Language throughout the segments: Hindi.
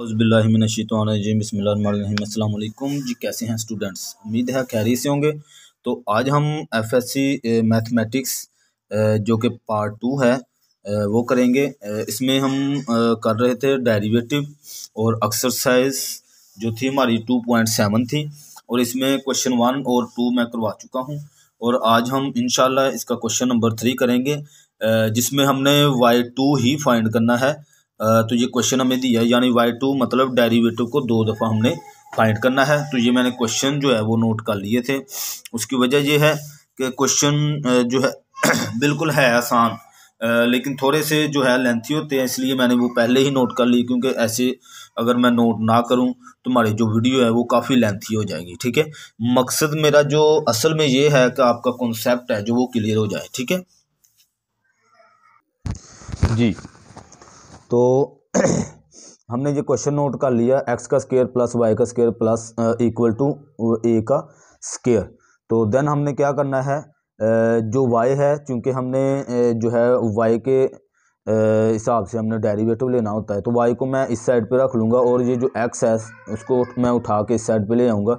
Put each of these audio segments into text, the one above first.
अज़बिल्लाशितवानजीम बसमिलकुम जी कैसे हैं स्टूडेंट्स उम्मीद है खैरी से होंगे तो आज हम एफएससी मैथमेटिक्स जो कि पार्ट टू है वो करेंगे इसमें हम कर रहे थे डेरिवेटिव और एक्सरसाइज जो थी हमारी टू पॉइंट सेवन थी और इसमें क्वेश्चन वन और टू मैं करवा चुका हूँ और आज हम इन इसका क्वेश्चन नंबर थ्री करेंगे जिसमें हमने वाई टू ही फाइंड करना है तो ये क्वेश्चन हमें दिया यानी वाई टू मतलब डेरिवेटिव को दो दफ़ा हमने फाइंड करना है तो ये मैंने क्वेश्चन जो है वो नोट कर लिए थे उसकी वजह ये है कि क्वेश्चन जो है बिल्कुल है आसान लेकिन थोड़े से जो है लेंथी होते हैं इसलिए मैंने वो पहले ही नोट कर ली क्योंकि ऐसे अगर मैं नोट ना करूं तो हमारी जो वीडियो है वो काफ़ी लेंथी हो जाएगी ठीक है मकसद मेरा जो असल में ये है कि आपका कॉन्सेप्ट है जो वो क्लियर हो जाए ठीक है जी तो हमने ये क्वेश्चन नोट कर लिया एक्स का स्केयर प्लस वाई का square plus equal to A का स्केयर तो देन हमने क्या करना है जो वाई है चूँकि हमने जो है वाई के हिसाब से हमने डेरिवेटिव लेना होता है तो वाई को मैं इस साइड पे रख लूँगा और ये जो एक्स है उसको मैं उठा के इस साइड पे ले आऊँगा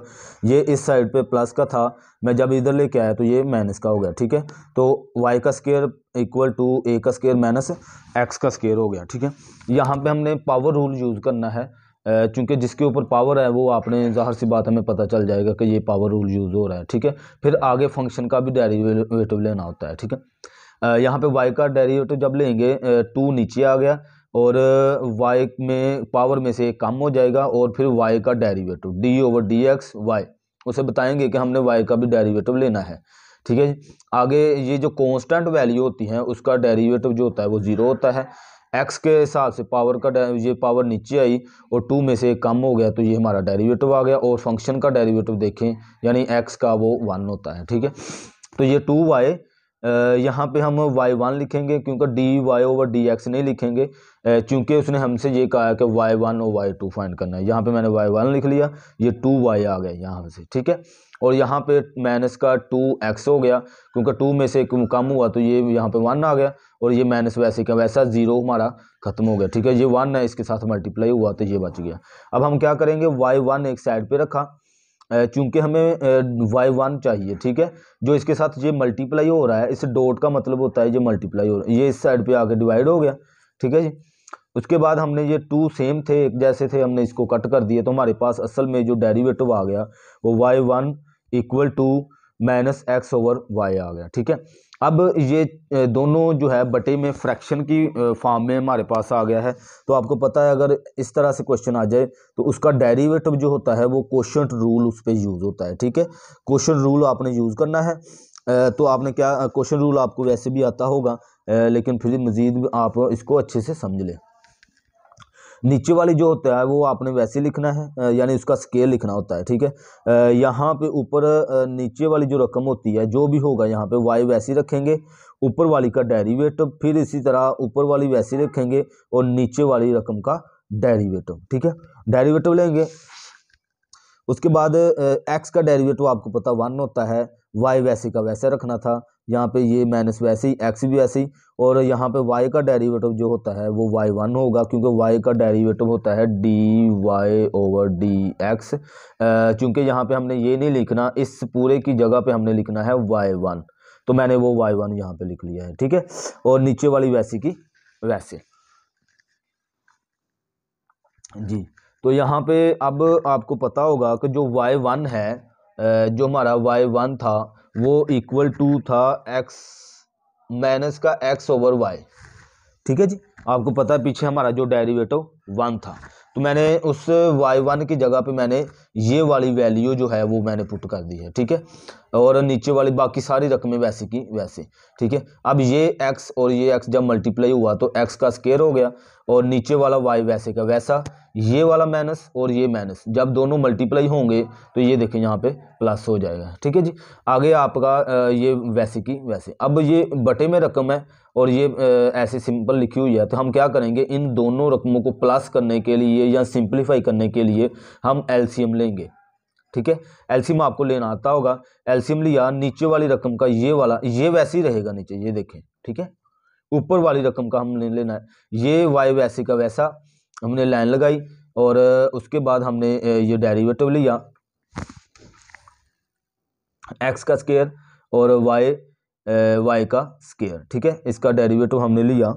ये इस साइड पे प्लस का था मैं जब इधर लेके आया तो ये माइनस का हो गया ठीक है तो वाई का स्केयर इक्वल टू ए का स्केयर माइनस एक्स का स्केयर हो गया ठीक है यहाँ पर हमने पावर रूल यूज़ करना है चूँकि जिसके ऊपर पावर है वो आपने ज़ाहिर सी बात हमें पता चल जाएगा कि ये पावर रूल यूज़ हो रहा है ठीक है फिर आगे फंक्शन का भी डेरीवेटिव लेना होता है ठीक है यहाँ पे वाई का डेरिवेटिव जब लेंगे टू नीचे आ गया और वाई में पावर में से कम हो जाएगा और फिर वाई का derivative D over D X Y उसे बताएंगे कि हमने वाई का भी डेरिवेटिव लेना है ठीक है आगे ये जो कांस्टेंट वैल्यू होती है उसका डेरिवेटिव जो होता है वो ज़ीरो होता है एक्स के हिसाब से पावर का ये पावर नीचे आई और टू में से कम हो गया तो ये हमारा डेरिवेटिव आ गया और फंक्शन का डेरिवेटिव देखें यानी एक्स का वो वन होता है ठीक है तो ये टू वाई यहाँ पे हम वाई वन लिखेंगे क्योंकि D Y over D X नहीं लिखेंगे क्योंकि उसने हमसे ये कहा है कि वाई वन और वाई टू फाइंड करना है यहाँ पे मैंने वाई वन लिख लिया ये टू वाई आ गया यहाँ से ठीक है और यहाँ पे माइनस का टू एक्स हो गया क्योंकि टू में से कम हुआ तो ये यहाँ पे वन आ गया और ये माइनस वैसे क्या वैसा ज़ीरो हमारा ख़त्म हो गया ठीक है ये वन है इसके साथ मल्टीप्लाई हुआ तो ये बच गया अब हम क्या करेंगे वाई वन एक साइड पर रखा चूंकि हमें वाई वन चाहिए ठीक है जो इसके साथ ये मल्टीप्लाई हो रहा है इस डॉट का मतलब होता है ये मल्टीप्लाई हो रहा है ये इस साइड पे आके डिवाइड हो गया ठीक है जी उसके बाद हमने ये टू सेम थे एक जैसे थे हमने इसको कट कर दिए तो हमारे पास असल में जो डेरिवेटिव आ गया वो Y one equal to minus X over Y आ गया ठीक है अब ये दोनों जो है बटे में फ्रैक्शन की फॉर्म में हमारे पास आ गया है तो आपको पता है अगर इस तरह से क्वेश्चन आ जाए तो उसका डेरिवेटिव जो होता है वो क्वेश्चन रूल उस पर यूज़ होता है ठीक है क्वेश्चन रूल आपने यूज़ करना है तो आपने क्या क्वेश्चन रूल आपको वैसे भी आता होगा लेकिन फिर मज़ीद आप इसको अच्छे से समझ लें नीचे वाली जो होता है वो आपने वैसे लिखना है यानी उसका स्केल लिखना होता है ठीक है यहाँ पे ऊपर नीचे वाली जो रकम होती है जो भी होगा यहाँ पे वाई वैसी रखेंगे ऊपर वाली का डेरिवेटिव फिर इसी तरह ऊपर वाली वैसी रखेंगे और नीचे वाली रकम का डेरीवेटिव ठीक है डेरीवेटिव लेंगे उसके बाद एक्स का डेरीवेटिव आपको पता वन होता है वाई वैसे का वैसे रखना था यहाँ पे ये माइनस वैसे ही एक्स भी वैसे ही और यहाँ पे वाई का डेरिवेटिव जो होता है वो वाई वन होगा क्योंकि वाई का डेरिवेटिव होता है D Y over D X चूँकि यहाँ पे हमने ये नहीं लिखना इस पूरे की जगह पे हमने लिखना है वाई वन तो मैंने वो वाई वन यहाँ पर लिख लिया है ठीक है और नीचे वाली वैसी की वैसे जी तो यहाँ पे अब आपको पता होगा कि जो वाई वन है जो हमारा वाई वन था वो इक्वल टू था एक्स माइनस का एक्स ओवर वाई ठीक है जी आपको पता है पीछे हमारा जो डेरिवेटिव वन था तो मैंने उस वाई वन की जगह पे मैंने ये वाली वैल्यू जो है वो मैंने पुट कर दी है ठीक है और नीचे वाली बाकी सारी रकमें वैसे की वैसे ठीक है अब ये एक्स और ये एक्स जब मल्टीप्लाई हुआ तो एक्स का स्केयर हो गया और नीचे वाला वाई वैसे का वैसा ये वाला माइनस और ये माइनस जब दोनों मल्टीप्लाई होंगे तो ये देखें यहाँ पे प्लस हो जाएगा ठीक है जी आगे आपका ये वैसे की वैसे अब ये बटे में रकम है और ये ऐसे सिंपल लिखी हुई है तो हम क्या करेंगे इन दोनों रकमों को प्लस करने के लिए या सिंप्लीफाई करने के लिए हम एलसीएम ले लेंगे ठीक है एल्सीम आपको लेना आता होगा एल्सीम लिया नीचे वाली रकम का ये वाला ये वैसे ही रहेगा नीचे ये देखें ठीक है ऊपर वाली रकम का हमने लेना है ये वाई वैसे का वैसा हमने लाइन लगाई और उसके बाद हमने ये डेरिवेटिव लिया एक्स का स्केयर और वाई वाई का स्केयर ठीक है इसका डेरिवेटिव हमने लिया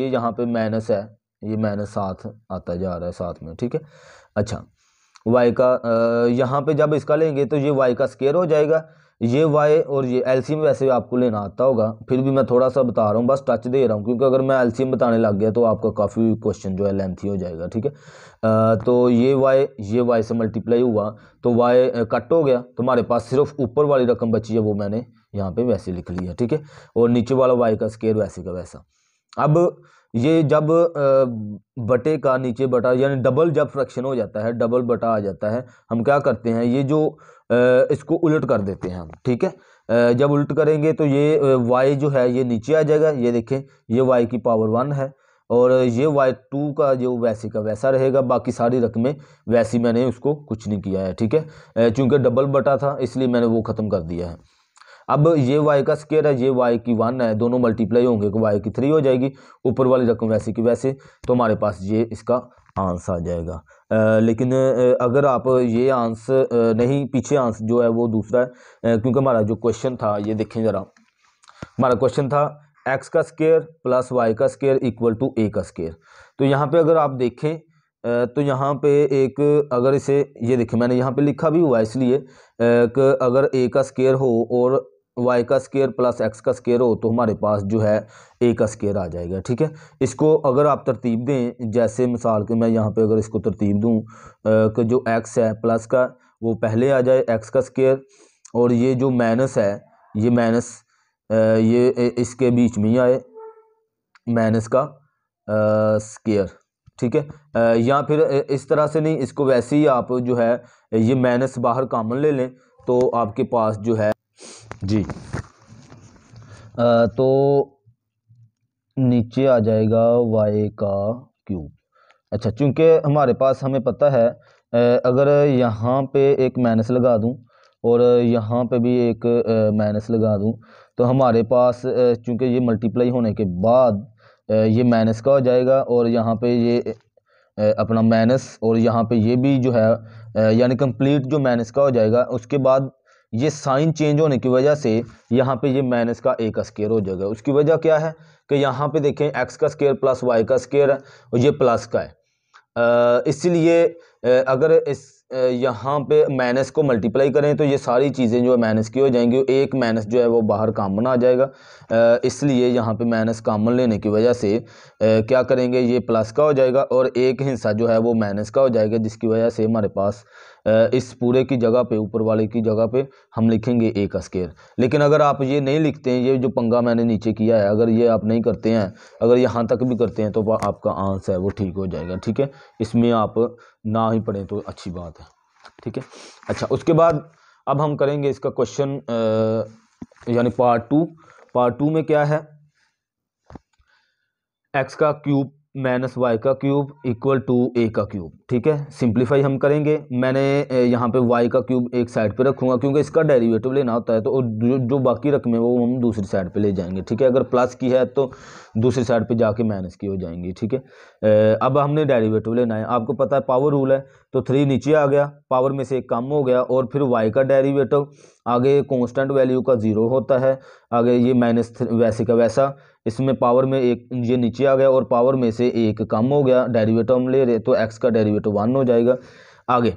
ये यहाँ पे माइनस है ये मैंने साथ आता जा रहा है साथ में ठीक है अच्छा वाई का यहाँ पे जब इसका लेंगे तो ये वाई का स्केयर हो जाएगा ये वाई और ये एलसीएम वैसे भी आपको लेना आता होगा फिर भी मैं थोड़ा सा बता रहा हूँ बस टच दे रहा हूँ क्योंकि अगर मैं एलसीएम बताने लग गया तो आपका काफ़ी क्वेश्चन जो है लेंथी हो जाएगा ठीक है तो ये वाई ये वाई से मल्टीप्लाई हुआ तो वाई कट हो गया तुम्हारे पास सिर्फ ऊपर वाली रकम बची है वो मैंने यहाँ पर वैसे लिख ली है ठीक है और नीचे वाला वाई का स्केयर वैसे का वैसा अब ये जब बटे का नीचे बटा यानी डबल जब फ्रैक्शन हो जाता है डबल बटा आ जाता है हम क्या करते हैं ये जो इसको उलट कर देते हैं हम ठीक है जब उलट करेंगे तो ये वाई जो है ये नीचे आ जाएगा ये देखें ये वाई की पावर वन है और ये वाई टू का जो वैसे का वैसा रहेगा बाकी सारी रकमें वैसी मैंने उसको कुछ नहीं किया है ठीक है चूँकि डबल बटा था इसलिए मैंने वो ख़त्म कर दिया है अब ये वाई का स्केयर है ये वाई की वन है दोनों मल्टीप्लाई होंगे तो वाई की थ्री हो जाएगी ऊपर वाली रकम वैसे की वैसे तो हमारे पास ये इसका आंसर आ जाएगा आ, लेकिन अगर आप ये आंसर नहीं पीछे आंसर जो है वो दूसरा है क्योंकि हमारा जो क्वेश्चन था ये देखें ज़रा हमारा क्वेश्चन था एक्स का स्केयर प्लस वाई का स्केयर इक्वल टू ए का स्केयर तो यहाँ पे अगर आप देखें तो यहाँ पे एक अगर इसे ये देखें मैंने यहाँ पे लिखा भी हुआ है इसलिए कि अगर ए का स्केयर हो और वाई का स्केयर प्लस एक्स का स्केयर हो तो हमारे पास जो है ए का स्केयर आ जाएगा ठीक है इसको अगर आप तरतीब दें जैसे मिसाल के मैं यहाँ पे अगर इसको तरतीब दूँ कि जो एक्स है प्लस का वो पहले आ जाए एक्स का स्केयर और ये जो माइनस है ये माइनस ये इसके बीच में ही आए माइनस का स्केयर ठीक है या फिर इस तरह से नहीं इसको वैसे ही आप जो है ये माइनस बाहर कामन ले लें तो आपके पास जो है जी आ, तो नीचे आ जाएगा वाई का क्यूब अच्छा चूंकि हमारे पास हमें पता है अगर यहाँ पे एक माइनस लगा दूँ और यहाँ पे भी एक माइनस लगा दूँ तो हमारे पास चूंकि ये मल्टीप्लाई होने के बाद ये माइनस का हो जाएगा और यहाँ पे ये अपना माइनस और यहाँ पे ये भी जो है यानी कंप्लीट जो माइनस का हो जाएगा उसके बाद ये साइन चेंज होने की वजह से यहाँ पे ये माइनस का ए का स्केयर हो जाएगा उसकी वजह क्या है कि यहाँ पे देखें एक्स का स्केयर प्लस वाई का स्केयर है और ये प्लस का है इसलिए अगर इस यहाँ पे माइनस को मल्टीप्लाई करें तो ये सारी चीज़ें जो है माइनस की हो जाएंगी एक माइनस जो है वो बाहर कामन आ जाएगा इसलिए यहाँ पे माइनस कामन लेने की वजह से क्या करेंगे ये प्लस का हो जाएगा और एक हिस्सा जो है वो माइनस का हो जाएगा जिसकी वजह से हमारे पास इस पूरे की जगह पे ऊपर वाले की जगह पे हम लिखेंगे ए का स्केयर लेकिन अगर आप ये नहीं लिखते हैं ये जो पंगा मैंने नीचे किया है अगर ये आप नहीं करते हैं अगर यहाँ तक भी करते हैं तो आपका आंसर है वो ठीक हो जाएगा ठीक है इसमें आप ना ही पढ़ें तो अच्छी बात है ठीक है अच्छा उसके बाद अब हम करेंगे इसका क्वेश्चन यानी पार्ट टू पार्ट टू में क्या है एक्स का क्यूब माइनस वाई का क्यूब इक्वल टू ए का क्यूब ठीक है सिंप्लीफाई हम करेंगे मैंने यहाँ पे वाई का क्यूब एक साइड पे रखूँगा क्योंकि इसका डेरिवेटिव लेना होता है तो जो, जो बाकी रकमें वो हम दूसरी साइड पे ले जाएंगे ठीक है अगर प्लस की है तो दूसरी साइड पे जाके माइनस की हो जाएंगी ठीक है अब हमने डेरीवेटिव लेना है आपको पता है पावर रूल है तो थ्री नीचे आ गया पावर में से एक कम हो गया और फिर वाई का डेरीवेटिव आगे कॉन्स्टेंट वैल्यू का ज़ीरो होता है आगे ये माइनस वैसे का वैसा इसमें पावर में एक ये नीचे आ गया और पावर में से एक कम हो गया डेरिवेटिव हम ले रहे तो एक्स का डेरिवेटिव वन हो जाएगा आगे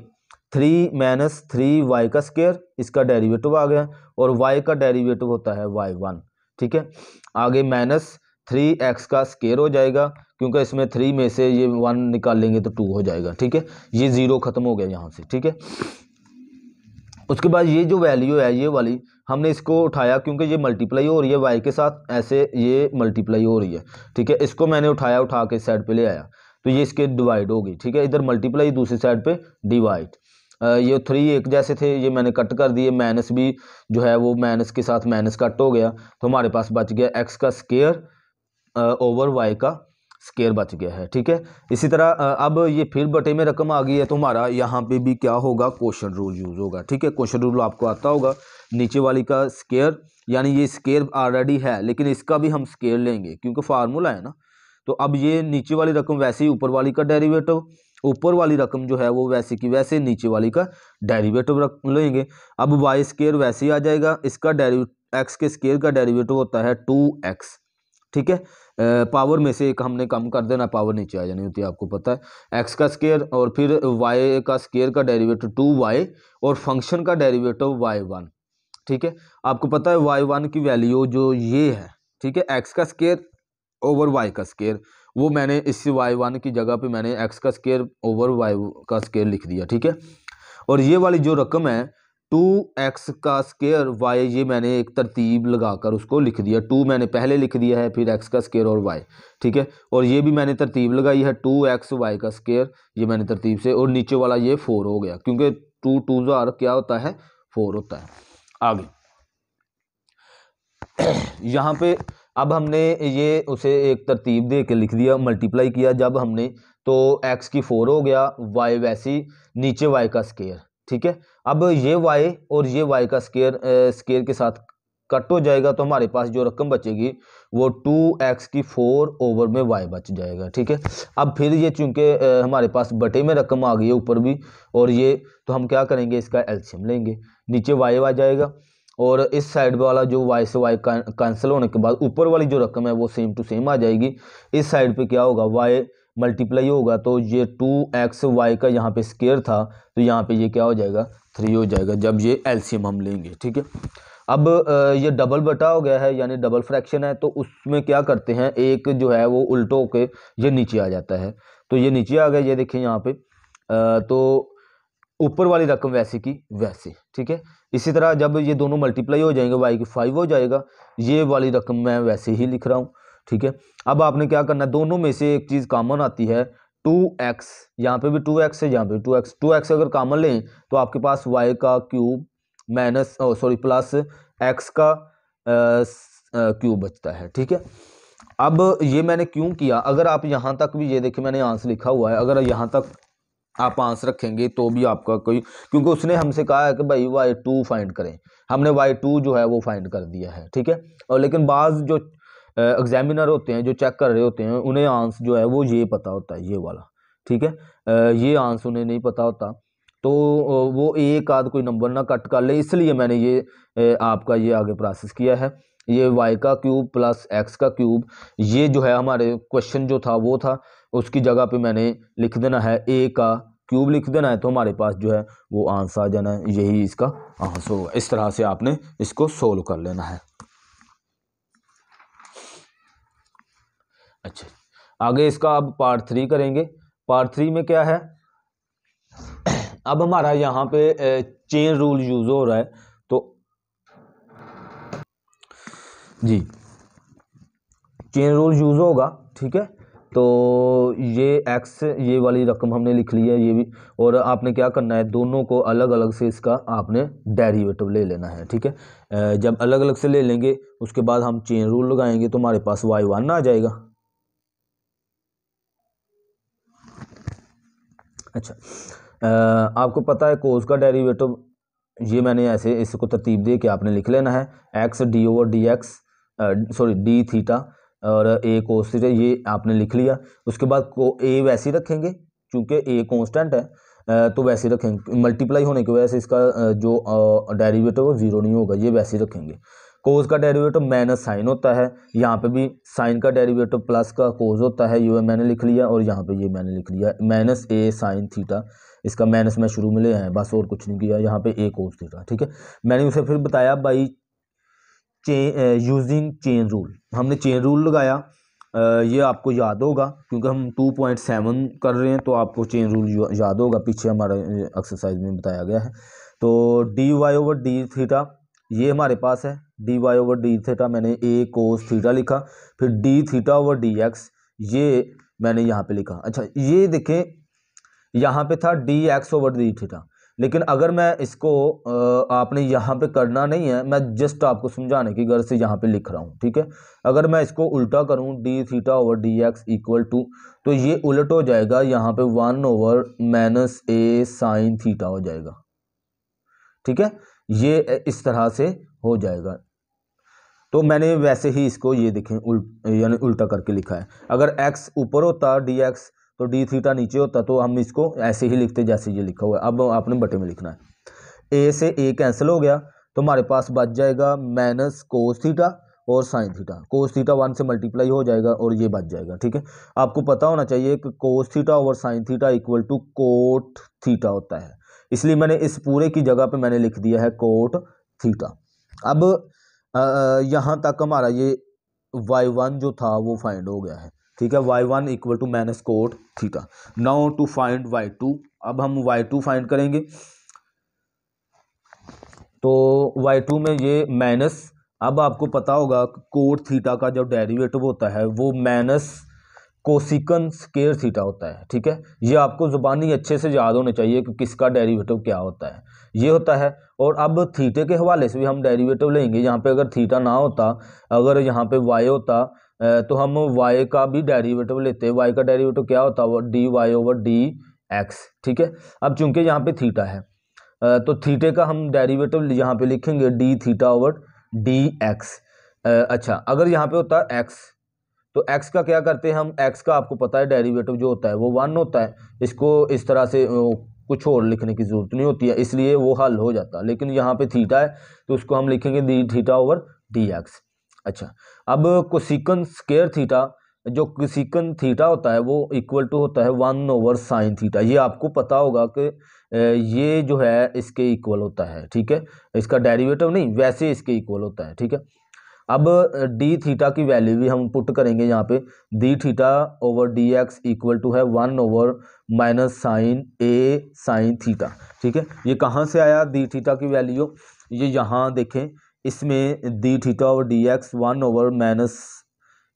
थ्री माइनस थ्री वाई का स्केयर इसका डेरिवेटिव आ गया और वाई का डेरिवेटिव होता है वाई वन ठीक है आगे माइनस थ्री एक्स का स्केयर हो जाएगा क्योंकि इसमें थ्री में से ये वन निकाल लेंगे तो टू हो जाएगा ठीक है ये ज़ीरो ख़त्म हो गया यहाँ से ठीक है उसके बाद ये जो वैल्यू है ये वाली हमने इसको उठाया क्योंकि ये मल्टीप्लाई हो रही है वाई के साथ ऐसे ये मल्टीप्लाई हो रही है ठीक है इसको मैंने उठाया उठा के साइड पे ले आया तो ये इसके डिवाइड हो गई ठीक है इधर मल्टीप्लाई दूसरी साइड पे डिवाइड ये थ्री एक जैसे थे ये मैंने कट कर दिए माइनस भी जो है वो माइनस के साथ माइनस कट हो गया तो हमारे पास बच गया एक्स का स्केयर ओवर वाई का स्केयर बच गया है ठीक है इसी तरह अब ये फिर बटे में रकम आ गई है तो हमारा यहाँ पे भी क्या होगा क्वेश्चन रूल यूज़ होगा ठीक है क्वेश्चन रूल आपको आता होगा नीचे वाली का स्केयर यानी ये स्केयर ऑलरेडी है लेकिन इसका भी हम स्केयर लेंगे क्योंकि फार्मूला है ना तो अब ये नीचे वाली रकम वैसे ही ऊपर वाली का डेरीवेटिव ऊपर वाली रकम जो है वो वैसे की वैसे नीचे वाली का डेरीवेटिव रख लेंगे अब वाई स्केयर वैसे ही आ जाएगा इसका डेरी एक्स के स्केयर का डेरीवेटिव होता है टू एक्स ठीक है पावर में से एक हमने कम कर देना पावर नीचे आ जानी होती है आपको पता है एक्स का स्केयर और फिर वाई का स्केयर का डेरिवेटिव टू वाई और फंक्शन का डेरिवेटिव वाई वन ठीक है आपको पता है वाई वन की वैल्यू जो ये है ठीक है एक्स का स्केयर ओवर वाई का स्केयर वो मैंने इस वाई वन की जगह पर मैंने एक्स का स्केयर ओवर वाई का स्केयर लिख दिया ठीक है और ये वाली जो रकम है टू एक्स का स्केयर वाई ये मैंने एक तरतीब लगाकर उसको लिख दिया टू मैंने पहले लिख दिया है फिर एक्स का स्केयर और वाई ठीक है और ये भी मैंने तरतीब लगाई है टू एक्स वाई का स्केयर ये मैंने तरतीब से और नीचे वाला ये फोर हो गया क्योंकि टू टू जार क्या होता है फोर होता है आगे यहाँ पे अब हमने ये उसे एक तरतीब दे के लिख दिया मल्टीप्लाई किया जब हमने तो एक्स की फोर हो गया वाई वैसी नीचे वाई का स्केयर ठीक है अब ये वाई और ये वाई का स्केयर स्केयर के साथ कट हो जाएगा तो हमारे पास जो रकम बचेगी वो टू एक्स की फोर ओवर में वाई बच जाएगा ठीक है अब फिर ये चूंकि हमारे पास बटे में रकम आ गई है ऊपर भी और ये तो हम क्या करेंगे इसका एल्शियम लेंगे नीचे वाई आ जाएगा और इस साइड वाला जो वाई से वाई कैंसिल होने के बाद ऊपर वाली जो रकम है वो सेम टू सेम आ जाएगी इस साइड पर क्या होगा वाई मल्टीप्लाई होगा तो ये टू एक्स वाई का यहाँ पे स्केयर था तो यहाँ पे ये क्या हो जाएगा थ्री हो जाएगा जब ये एल्शियम हम लेंगे ठीक है अब ये डबल बटा हो गया है यानी डबल फ्रैक्शन है तो उसमें क्या करते हैं एक जो है वो उल्टो के ये नीचे आ जाता है तो ये नीचे आ गया ये देखिए यहाँ पे तो ऊपर वाली रकम वैसे की वैसे ठीक है इसी तरह जब ये दोनों मल्टीप्लाई हो जाएंगे वाई की फाइव हो जाएगा ये वाली रकम मैं वैसे ही लिख रहा हूँ ठीक है अब आपने क्या करना है दोनों में से एक चीज़ कॉमन आती है टू एक्स यहाँ पे भी टू एक्स है यहाँ पे टू एक्स टू एक्स अगर कामन लें तो आपके पास वाई का cube minus sorry plus X का क्यूब बचता है ठीक है अब ये मैंने क्यों किया अगर आप यहाँ तक भी ये देखिए मैंने आंसर लिखा हुआ है अगर यहाँ तक आप आंसर रखेंगे तो भी आपका कोई क्योंकि उसने हमसे कहा है कि भाई वाई टू फाइंड करें हमने वाई टू जो है वो फाइंड कर दिया है ठीक है और लेकिन बाज़ जो एग्जामिनर होते हैं जो चेक कर रहे होते हैं उन्हें आंस जो है वो ये पता होता है ये वाला ठीक है ये आंस उन्हें नहीं पता होता तो वो एक आध कोई नंबर ना कट कर ले इसलिए मैंने ये आपका ये आगे प्रोसेस किया है ये वाई का क्यूब प्लस एक्स का क्यूब ये जो है हमारे क्वेश्चन जो था वो था उसकी जगह पे मैंने लिख देना है ए का क्यूब लिख देना है तो हमारे पास जो है वो आंसर आ जाना है यही इसका आंसर होगा इस तरह से आपने इसको सोल्व कर लेना है अच्छा, अच्छा आगे इसका अब पार्ट थ्री करेंगे पार्ट थ्री में क्या है अब हमारा यहाँ पे चेन रूल यूज़ हो रहा है तो जी चेन रूल यूज़ होगा ठीक है तो ये एक्स ये वाली रकम हमने लिख ली है ये भी और आपने क्या करना है दोनों को अलग अलग से इसका आपने डेरिवेटिव ले लेना है ठीक है जब अलग अलग से ले लेंगे उसके बाद हम चेन रूल लगाएंगे तो हमारे पास वाई वन आ जाएगा अच्छा आपको पता है कोस का डेरिवेटिव ये मैंने ऐसे इसको तरतीब दी कि आपने लिख लेना है X D over D X sorry D theta और ए कोस थीटा ये आपने लिख लिया उसके बाद को ए वैसे ही रखेंगे क्योंकि ए कॉन्स्टेंट है तो वैसे रखेंगे मल्टीप्लाई होने की वजह से इसका जो डेरिवेटिव वो ज़ीरो नहीं होगा ये वैसे रखेंगे कोज का डेरिवेटिव माइनस साइन होता है यहाँ पे भी साइन का डेरिवेटिव प्लस का कोज होता है यू मैंने लिख लिया और यहाँ पे ये मैंने लिख लिया माइनस ए साइन थीटा इसका माइनस मैं शुरू में ले आया बस और कुछ नहीं किया यहाँ पे ए कोज थीटा ठीक है मैंने उसे फिर बताया बाई चे यूजिंग चेन रूल हमने चेन रूल लगाया ये आपको याद होगा क्योंकि हम टू पॉइंट सेवन कर रहे हैं तो आपको चेन रूल याद होगा पीछे हमारा एक्सरसाइज में बताया गया है तो D Y over D theta ये हमारे पास है D Y over D theta मैंने ए कोस थीटा लिखा फिर D theta over D X ये मैंने यहाँ पे लिखा अच्छा ये देखें यहाँ पे था D X over D theta लेकिन अगर मैं इसको आपने यहाँ पे करना नहीं है मैं जस्ट आपको समझाने की गर्ज से यहाँ पे लिख रहा हूँ ठीक है अगर मैं इसको उल्टा करूँ D theta over D X equal to तो ये उलट हो जाएगा यहाँ पे one over minus A sine theta हो जाएगा ठीक है ये इस तरह से हो जाएगा तो मैंने वैसे ही इसको ये देखें उल्ट यानी उल्टा करके लिखा है अगर एक्स ऊपर होता डी एक्स तो डी थीटा नीचे होता तो हम इसको ऐसे ही लिखते जैसे ये लिखा हुआ है अब आपने बटे में लिखना है ए से ए कैंसिल हो गया तो हमारे पास बच जाएगा माइनस कोस थीटा और sine theta cos theta one से मल्टीप्लाई हो जाएगा और ये बच जाएगा ठीक है आपको पता होना चाहिए कि कोस थीटा और sine theta equal to cot theta होता है इसलिए मैंने इस पूरे की जगह पे मैंने लिख दिया है कोट थीटा अब यहाँ तक हमारा ये वाई वन जो था वो फाइंड हो गया है ठीक है Y one equal to minus cot theta now to find Y two अब हम वाई टू फाइंड करेंगे तो वाई टू में ये माइनस अब आपको पता होगा कोट थीटा का जो डेरिवेटिव होता है वो माइनस कोसिकन स्केयर थीटा होता है ठीक है ये आपको ज़ुबानी अच्छे से याद होने चाहिए कि किसका डेरिवेटिव क्या होता है ये होता है और अब थीटे के हवाले से भी हम डेरिवेटिव लेंगे यहाँ पे अगर थीटा ना होता अगर यहाँ पे वाई होता तो हम वाई का भी डेरिवेटिव लेते हैं वाई का डेरिवेटिव क्या होता है D Y over D X ठीक है अब चूंकि यहाँ पे थीटा है तो थीटे का हम डेरीवेटिव यहाँ पर लिखेंगे D theta over D X अच्छा अगर यहाँ पर होता एक्स तो एक्स का क्या करते हैं हम एक्स का आपको पता है डेरिवेटिव जो होता है वो वन होता है इसको इस तरह से कुछ और लिखने की ज़रूरत नहीं होती है इसलिए वो हल हो जाता है लेकिन यहाँ पे थीटा है तो उसको हम लिखेंगे D theta over D X अच्छा अब कोसिकन स्केयर थीटा जो कोसिकन थीटा होता है वो इक्वल टू होता है वन ओवर साइन थीटा ये आपको पता होगा कि ये जो है इसके इक्वल होता है ठीक है इसका डेरिवेटिव नहीं वैसे इसके इक्वल होता है ठीक है अब डी थीटा की वैल्यू भी हम पुट करेंगे यहाँ पे D theta over D X equal to है one over minus sine A sine theta ठीक है ये कहाँ से आया डी थीटा की वैल्यू ये यहाँ देखें इसमें D theta over D X one over minus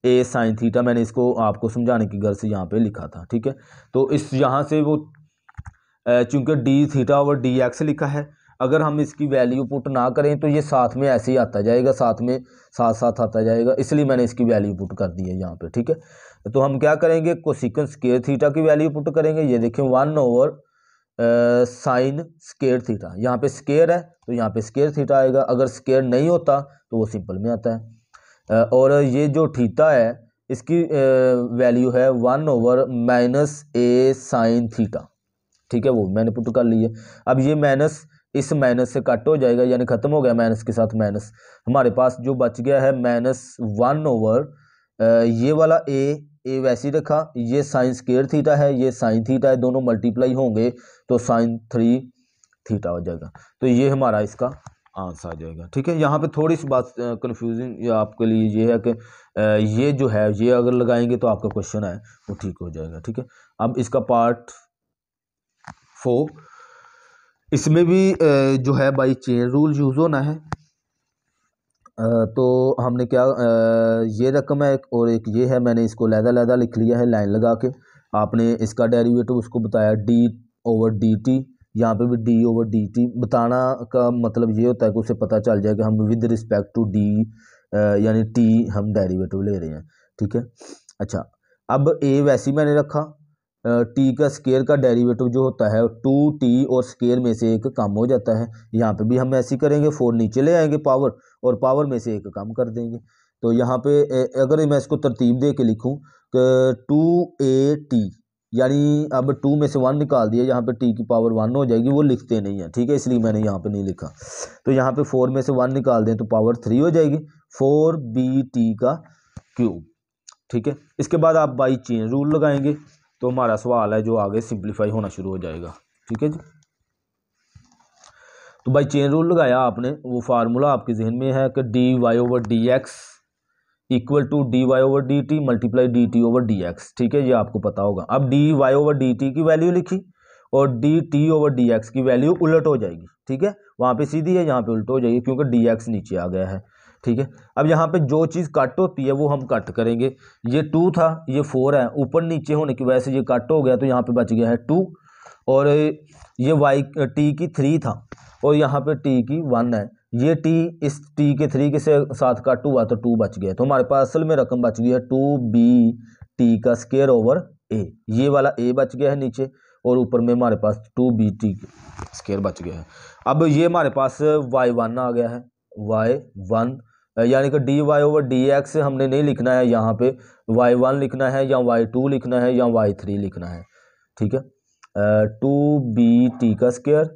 A sine theta मैंने इसको आपको समझाने की गर्ज से यहाँ पे लिखा था ठीक है तो इस यहाँ से वो चूँकि D theta over D X लिखा है अगर हम इसकी वैल्यू पुट ना करें तो ये साथ में ऐसे ही आता जाएगा साथ में साथ साथ आता जाएगा इसलिए मैंने इसकी वैल्यू पुट कर दी है यहाँ पे ठीक है तो हम क्या करेंगे कोसिकन स्केयर थीटा की वैल्यू पुट करेंगे ये देखें one over sine square theta यहाँ पे स्केयर है तो यहाँ पे स्केयर थीटा आएगा अगर स्केयर नहीं होता तो वो सिंपल में आता है और ये जो थीटा है इसकी वैल्यू है one over minus A sine theta ठीक है वो मैंने पुट कर ली है अब ये माइनस इस माइनस से कट हो जाएगा यानी ख़त्म हो गया माइनस के साथ माइनस हमारे पास जो बच गया है माइनस वन ओवर ये वाला ए ए वैसी रखा ये साइन स्केयर थीटा है ये साइन थीटा है दोनों मल्टीप्लाई होंगे तो साइन थ्री थीटा हो जाएगा तो ये हमारा इसका आंसर आ जाएगा ठीक है यहाँ पे थोड़ी सी बात कंफ्यूजिंग आपके लिए ये है कि ये जो है ये अगर लगाएंगे तो आपका क्वेश्चन है वो ठीक हो जाएगा ठीक है अब इसका पार्ट फोर इसमें भी जो है बाई चेन रूल यूज़ होना है तो हमने क्या ये रकम है और एक ये है मैंने इसको लहदा लहदा लिख लिया है लाइन लगा के आपने इसका डेरिवेटिव उसको बताया डी ओवर डी टी यहाँ पे भी डी ओवर डी टी बताना का मतलब ये होता है कि उसे पता चल जाए कि हम विद रिस्पेक्ट टू डी यानी टी हम डेरिवेटिव ले रहे हैं ठीक है अच्छा अब ए वैसी मैंने रखा टी का स्केयर का डेरिवेटिव जो होता है टू टी और स्केयर में से एक कम हो जाता है यहाँ पे भी हम ऐसी करेंगे फोर नीचे ले आएंगे पावर और पावर में से एक कम कर देंगे तो यहाँ पे अगर मैं इसको तरतीब दे के लिखूँ टू ए टी यानी अब टू में से वन निकाल दिया यहाँ पे टी की पावर वन हो जाएगी वो लिखते नहीं है ठीक है इसलिए मैंने यहाँ पे नहीं लिखा तो यहाँ पे फोर में से वन निकाल दें तो पावर थ्री हो जाएगी फोर बी टी का क्यूब ठीक है इसके बाद आप बाई चेन रूल लगाएंगे तो हमारा सवाल है जो आगे सिंप्लीफाई होना शुरू हो जाएगा ठीक है जी तो भाई चेन रूल लगाया आपने वो फार्मूला आपके जहन में है कि D Y over D X equal to D Y over D T multiply D T over D X ठीक है ये आपको पता होगा अब D Y over D T की वैल्यू लिखी और D T over D X की वैल्यू उलट हो जाएगी ठीक है वहाँ पे सीधी है यहाँ पे उल्ट हो जाएगी क्योंकि डी एक्स नीचे आ गया है ठीक है अब यहाँ पे जो चीज़ कट होती है वो हम कट करेंगे ये टू था ये फोर है ऊपर नीचे होने की वजह से ये कट हो गया तो यहाँ पे बच गया है टू और ये वाई टी की थ्री था और यहाँ पे टी की वन है ये टी इस टी के थ्री के साथ कट हुआ तो टू बच गया तो हमारे पास असल में रकम बच गई है टू बी टी का स्केयर ओवर ए ये वाला ए बच गया है नीचे और ऊपर में हमारे पास टू बी टी स्केयर बच गया है अब ये हमारे पास वाई वन आ गया है वाई वन यानी कि D Y over D X हमने नहीं लिखना है यहाँ पे वाई वन लिखना है या वाई टू लिखना है या वाई थ्री लिखना है ठीक है टू बी टी का स्केयर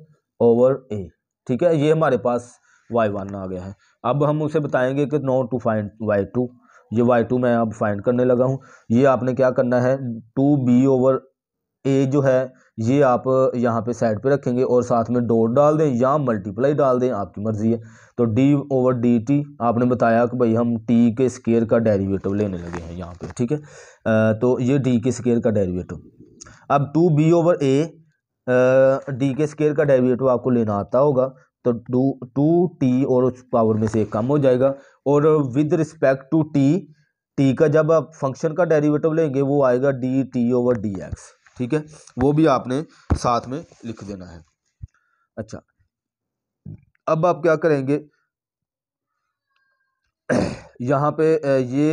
ओवर ए ठीक है ये हमारे पास वाई वन आ गया है अब हम उसे बताएंगे कि no to find Y two ये वाई टू मैं अब फाइंड करने लगा हूँ ये आपने क्या करना है टू बी ओवर ए जो है ये आप यहाँ पे साइड पे रखेंगे और साथ में डोर डाल दें या मल्टीप्लाई डाल दें आपकी मर्ज़ी है तो डी ओवर डी टी आपने बताया कि भाई हम टी के स्केयर का डेरिवेटिव लेने लगे हैं यहाँ पे ठीक है तो ये डी के स्केयर का डेरिवेटिव अब two B over A D के स्केयर का डेरिवेटिव आपको लेना आता होगा तो टू टू टी और उस पावर में से कम हो जाएगा और with respect to T T का जब आप फंक्शन का डेरिवेटिव लेंगे वो आएगा D T over D X ठीक है वो भी आपने साथ में लिख देना है अच्छा अब आप क्या करेंगे यहाँ पे ये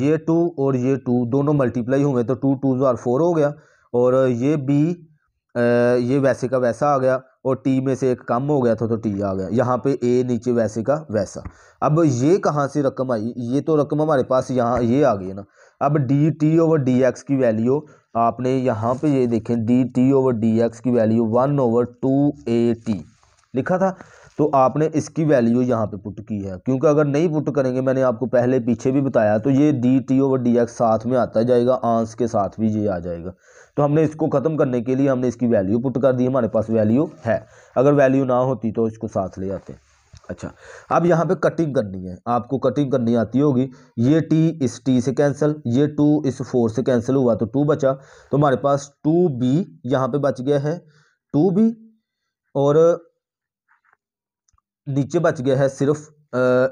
ये टू और ये टू दोनों मल्टीप्लाई हुए तो टू टू आर फोर हो गया और ये बी ये वैसे का वैसा आ गया और टी में से एक कम हो गया था तो टी आ गया यहाँ पे ए नीचे वैसे का वैसा अब ये कहाँ से रकम आई ये तो रकम हमारे पास यहाँ ये आ गई है ना अब D T over D X की वैल्यू आपने यहाँ पे ये देखें D T over D X की value one over two A T लिखा था तो आपने इसकी वैल्यू यहाँ पे पुट की है क्योंकि अगर नहीं पुट करेंगे मैंने आपको पहले पीछे भी बताया तो ये D T over D X साथ में आता जाएगा आंस के साथ भी ये आ जाएगा तो हमने इसको ख़त्म करने के लिए हमने इसकी वैल्यू पुट कर दी हमारे पास वैल्यू है अगर वैल्यू ना होती तो इसको साथ ले आते अच्छा अब यहाँ पे कटिंग करनी है आपको कटिंग करनी आती होगी ये टी इस टी से कैंसिल ये टू इस फोर से कैंसिल हुआ तो टू बचा तो हमारे पास टू बी यहाँ पे बच गया है टू बी और नीचे बच गया है सिर्फ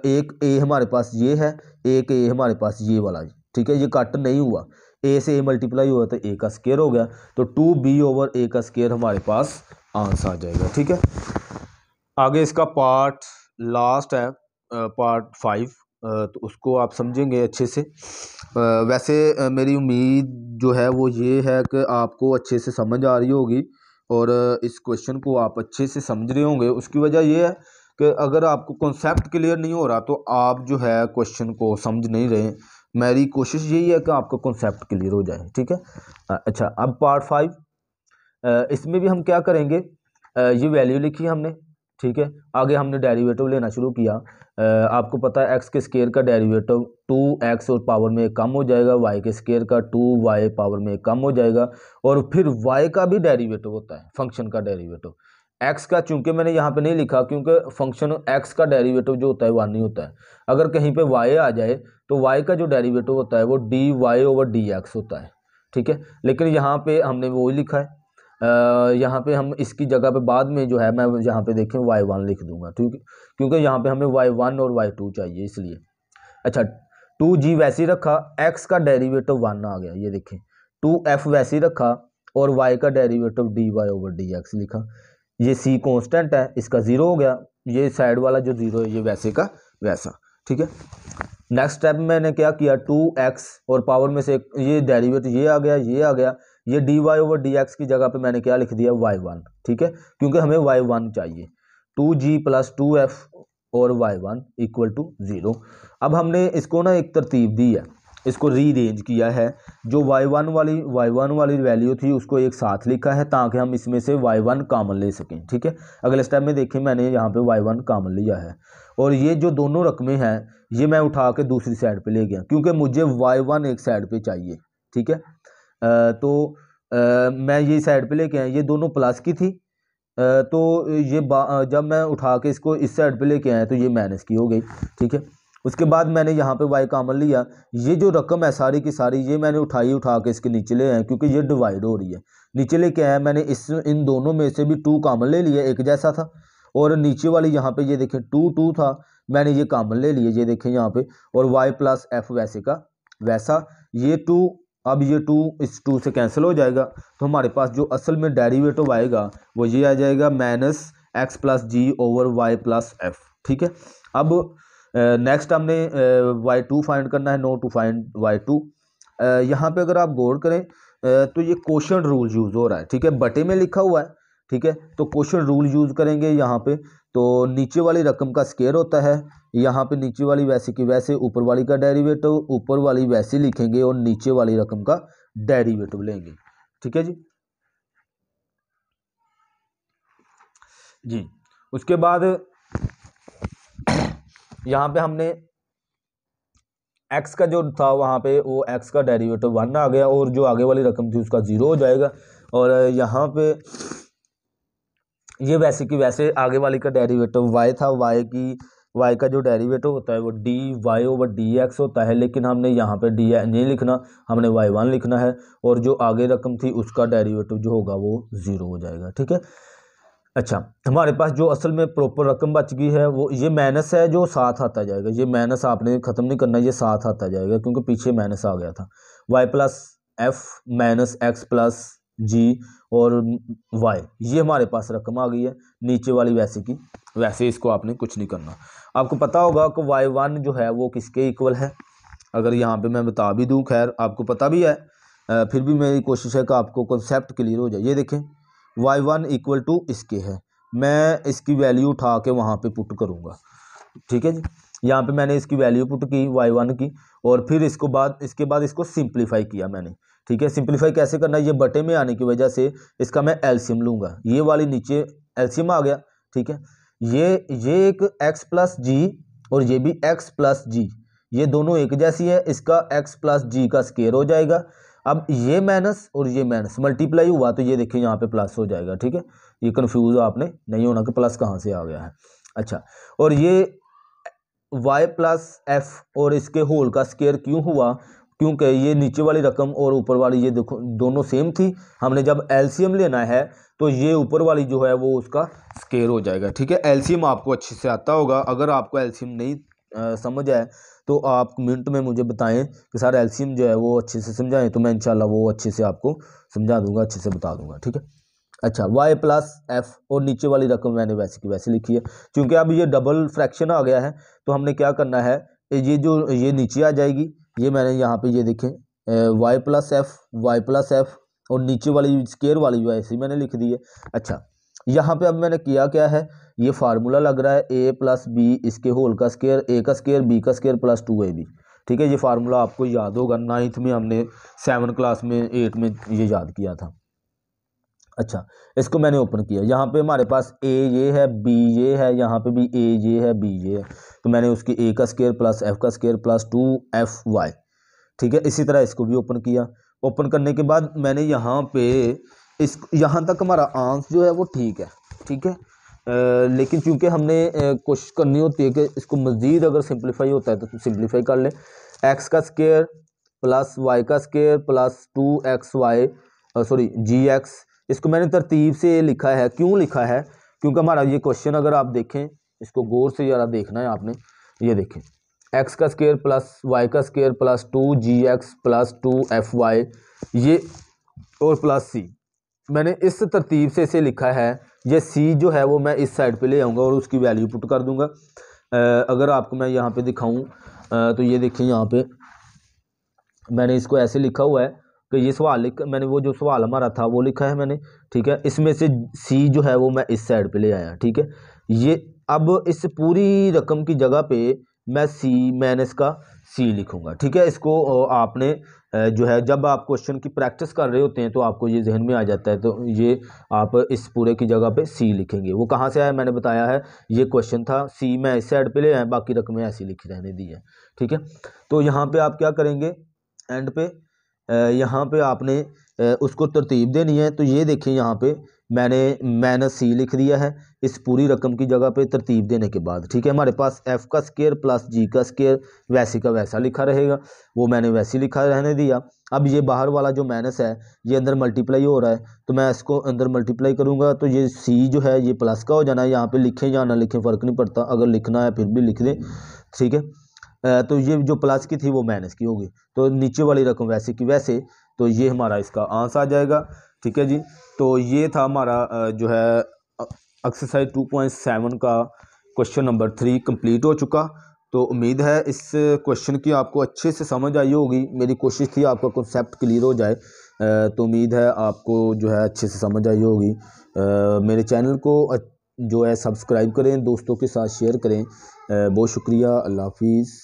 एक ए हमारे पास ये है एक ए हमारे पास ये वाला ठीक है ये कट नहीं हुआ ए से ए मल्टीप्लाई हुआ तो ए का स्केयर हो गया तो टू बी ओवर ए का स्केयर हमारे पास आंसर आ जाएगा ठीक है आगे इसका पार्ट लास्ट है पार्ट फाइव तो उसको आप समझेंगे अच्छे से वैसे मेरी उम्मीद जो है वो ये है कि आपको अच्छे से समझ आ रही होगी और इस क्वेश्चन को आप अच्छे से समझ रहे होंगे उसकी वजह यह है कि अगर आपको कॉन्सेप्ट क्लियर नहीं हो रहा तो आप जो है क्वेश्चन को समझ नहीं रहे मेरी कोशिश यही है कि आपका कॉन्सेप्ट क्लियर हो जाए ठीक है अच्छा अब पार्ट फाइव इसमें भी हम क्या करेंगे ये वैल्यू लिखी हमने ठीक है आगे हमने डेरिवेटिव लेना शुरू किया आपको पता है एक्स के स्केयर का डेरिवेटिव टू एक्स और पावर में कम हो जाएगा वाई के स्केयर का टू वाई पावर में कम हो जाएगा और फिर वाई का भी डेरिवेटिव होता है फंक्शन का डेरिवेटिव एक्स का चूंकि मैंने यहाँ पे नहीं लिखा क्योंकि फंक्शन एक्स का डेरिवेटिव जो होता है वन ही होता है अगर कहीं पे वाई आ जाए तो वाई का जो डेरिवेटिव होता है वो D Y over D X होता है ठीक है लेकिन यहाँ पे हमने वो लिखा है यहाँ पे हम इसकी जगह पे बाद में जो है मैं यहाँ पे देखें वाई वन लिख दूंगा ठीक क्योंकि यहाँ पे हमें वाई वन और वाई टू चाहिए इसलिए अच्छा टू जी वैसी रखा एक्स का डेरिवेटिव वन आ गया ये देखें टू एफ वैसी रखा और वाई का derivative D Y over D X लिखा ये सी कॉन्स्टेंट है इसका ज़ीरो हो गया ये साइड वाला जो ज़ीरो है ये वैसे का वैसा ठीक है नेक्स्ट स्टेप मैंने क्या किया टू एक्स और पावर में से ये डेरिवेटिव ये आ गया ये आ गया ये D Y over D X की जगह पे मैंने क्या लिख दिया वाई वन ठीक है क्योंकि हमें वाई वन चाहिए two G plus two F और Y one equal to zero अब हमने इसको ना एक तरतीब दी है इसको रीरेंज किया है जो वाई वन वाली वाई वन वाली वैल्यू थी उसको एक साथ लिखा है ताकि हम इसमें से वाई वन कामन ले सकें ठीक है अगले स्टेप में देखें मैंने यहाँ पे वाई वन कामन लिया है और ये जो दोनों रकमें हैं ये मैं उठा के दूसरी साइड पे ले गया क्योंकि मुझे वाई वन एक साइड पे चाहिए ठीक है तो मैं ये साइड पे लेके आया ये दोनों प्लस की थी तो ये जब मैं उठा के इसको इस साइड पे लेके आया तो ये माइनस की हो गई ठीक है उसके बाद मैंने यहाँ पे वाई कामन लिया ये जो रकम है सारी की सारी ये मैंने उठाई उठा के इसके नीचे ले आए क्योंकि ये डिवाइड हो रही है नीचे लेके आया मैंने इस इन दोनों में से भी टू कामन ले लिया एक जैसा था और नीचे वाली यहाँ पे ये देखें टू टू था मैंने ये कामन ले लिए ये देखें यहाँ पे और वाई प्लस एफ वैसे का वैसा ये टू अब ये टू इस टू से कैंसिल हो जाएगा तो हमारे पास जो असल में डेरिवेटिव आएगा वो ये आ जाएगा minus X plus G over Y plus F ठीक है अब नेक्स्ट हमने वाई टू फाइंड करना है no to find Y two यहाँ पे अगर आप गौर करें तो ये क्वेश्चन रूल यूज़ हो रहा है ठीक है बटे में लिखा हुआ है ठीक है तो क्वेश्चन रूल यूज़ करेंगे यहाँ पे तो नीचे वाली रकम का स्केयर होता है यहाँ पे नीचे वाली वैसे की वैसे ऊपर वाली का डेरिवेटिव ऊपर वाली वैसे लिखेंगे और नीचे वाली रकम का डेरिवेटिव लेंगे ठीक है जी जी उसके बाद यहाँ पे हमने एक्स का जो था वहाँ पे वो एक्स का डेरिवेटिव वन आ गया और जो आगे वाली रकम थी उसका ज़ीरो हो जाएगा और यहाँ पे ये वैसे कि वैसे आगे वाली का डेरिवेटिव वाई था वाई की वाई का जो डेरिवेटिव होता है वो D Y over D X होता है लेकिन हमने यहाँ पे डी नहीं लिखना हमने वाई वन लिखना है और जो आगे रकम थी उसका डेरिवेटिव जो होगा वो ज़ीरो हो जाएगा ठीक है अच्छा हमारे पास जो असल में प्रॉपर रकम बच गई है वो ये माइनस है जो साथ आता जाएगा ये माइनस आपने ख़त्म नहीं करना ये साथ आता जाएगा क्योंकि पीछे माइनस आ गया था Y plus F minus X plus G और वाई ये हमारे पास रकम आ गई है नीचे वाली वैसे की वैसे इसको आपने कुछ नहीं करना आपको पता होगा कि वाई वन जो है वो किसके इक्वल है अगर यहाँ पे मैं बता भी दूँ खैर आपको पता भी है फिर भी मेरी कोशिश है कि आपको कॉन्सेप्ट क्लियर हो जाए ये देखें वाई वन इक्वल टू इसके है मैं इसकी वैल्यू उठा के वहाँ पे पुट करूँगा ठीक है जी यहाँ पे मैंने इसकी वैल्यू पुट की वाई वन की और फिर इसको बाद इसके बाद इसको सिंप्लीफाई किया मैंने ठीक है सिंप्लीफाई कैसे करना है ये बटे में आने की वजह से इसका मैं एल्सियम लूँगा ये वाली नीचे एल्सियम आ गया ठीक है ये ये एक एक्स प्लस जी और ये भी एक्स प्लस जी ये दोनों एक जैसी है इसका एक्स प्लस जी का स्केयर हो जाएगा अब ये माइनस और ये माइनस मल्टीप्लाई हुआ तो ये देखिए यहाँ पे प्लस हो जाएगा ठीक है ये कन्फ्यूज़ आपने नहीं होना कि प्लस कहाँ से आ गया है अच्छा और ये वाई प्लस एफ और इसके होल का स्केयर क्यों हुआ क्योंकि ये नीचे वाली रकम और ऊपर वाली ये देखो दोनों सेम थी हमने जब एलसीएम लेना है तो ये ऊपर वाली जो है वो उसका स्केयर हो जाएगा ठीक है एलसीएम आपको अच्छे से आता होगा अगर आपको एलसीएम नहीं आ, समझ आए तो आप मिनट में मुझे बताएं कि सर एलसीएम जो है वो अच्छे से समझाएं तो मैं इंशाल्लाह वो अच्छे से आपको समझा दूंगा अच्छे से बता दूंगा ठीक है अच्छा y प्लस एफ और नीचे वाली रकम मैंने वैसे की वैसे लिखी है क्योंकि अब ये डबल फ्रैक्शन आ गया है तो हमने क्या करना है ये जो ये नीचे आ जाएगी ये मैंने यहाँ पे ये देखे y plus F Y plus F और नीचे वाली स्केयर वाली जो है मैंने लिख दी है अच्छा यहाँ पे अब मैंने किया क्या है ये फार्मूला लग रहा है ए प्लस बी इसके होल का स्केयर ए का स्केयर बी का square plus two A B ठीक है ये फार्मूला आपको याद होगा नाइन्थ में हमने सेवन क्लास में एट में ये याद किया था अच्छा इसको मैंने ओपन किया यहाँ पे हमारे पास ए ये है बी ये है यहाँ पे भी ए ये है बी ये है तो मैंने उसकी ए का स्केयर प्लस एफ का square plus two F Y ठीक है इसी तरह इसको भी ओपन किया ओपन करने के बाद मैंने यहाँ पे इस यहाँ तक हमारा आंस जो है वो ठीक है ठीक है आ, लेकिन चूंकि हमने कोशिश करनी होती है कि इसको मज़ीद अगर सिंप्लीफाई होता है तो सिंप्लीफाई कर ले एक्स का स्केयर प्लस वाई का square plus two X Y sorry G X इसको मैंने तरतीब से लिखा है क्यों लिखा है क्योंकि हमारा ये क्वेश्चन अगर आप देखें इसको गौर से ज़्यादा देखना है आपने ये देखें एक्स का स्केयर प्लस वाई का square plus two G X plus two F Y ये और प्लस सी मैंने इस तरतीब से इसे लिखा है ये सी जो है वो मैं इस साइड पे ले आऊँगा और उसकी वैल्यू पुट कर दूँगा अगर आपको मैं यहाँ पे दिखाऊँ तो ये देखिए यहाँ पे मैंने इसको ऐसे लिखा हुआ है तो ये सवाल मैंने वो जो सवाल हमारा था वो लिखा है मैंने ठीक है इसमें से सी जो है वो मैं इस साइड पे ले आया ठीक है ये अब इस पूरी रकम की जगह पे मैं सी माइनस का सी लिखूंगा ठीक है इसको आपने जो है जब आप क्वेश्चन की प्रैक्टिस कर रहे होते हैं तो आपको ये जहन में आ जाता है तो ये आप इस पूरे की जगह पे सी लिखेंगे वो कहाँ से आया मैंने बताया है ये क्वेश्चन था सी मैं इस साइड पे ले आए बाकी रकमें ऐसी लिखी रहने दी है ठीक है तो यहाँ पे आप क्या करेंगे एंड पे यहाँ पे आपने उसको तरतीब देनी है तो ये देखिए यहाँ पे मैंने माइनस सी लिख दिया है इस पूरी रकम की जगह पे तरतीब देने के बाद ठीक है हमारे पास एफ़ का स्केयर प्लस जी का स्केयर वैसे का वैसा लिखा रहेगा वो मैंने वैसे लिखा रहने दिया अब ये बाहर वाला जो माइनस है ये अंदर मल्टीप्लाई हो रहा है तो मैं इसको अंदर मल्टीप्लाई करूँगा तो ये सी जो है ये प्लस का हो जाना है यहाँ पर लिखें या ना लिखें फ़र्क नहीं पड़ता अगर लिखना है फिर भी लिख दें ठीक है तो ये जो प्लस की थी वो माइनस की होगी तो नीचे वाली रकम वैसे की वैसे तो ये हमारा इसका आंसर आ जाएगा ठीक है जी तो ये था हमारा जो है एक्सरसाइज टू पॉइंट सेवन का क्वेश्चन नंबर थ्री कंप्लीट हो चुका तो उम्मीद है इस क्वेश्चन की आपको अच्छे से समझ आई होगी मेरी कोशिश थी आपका कॉन्सेप्ट क्लियर हो जाए तो उम्मीद है आपको जो है अच्छे से समझ आई होगी मेरे चैनल को जो है सब्सक्राइब करें दोस्तों के साथ शेयर करें बहुत शुक्रिया अल्लाह हाफिज़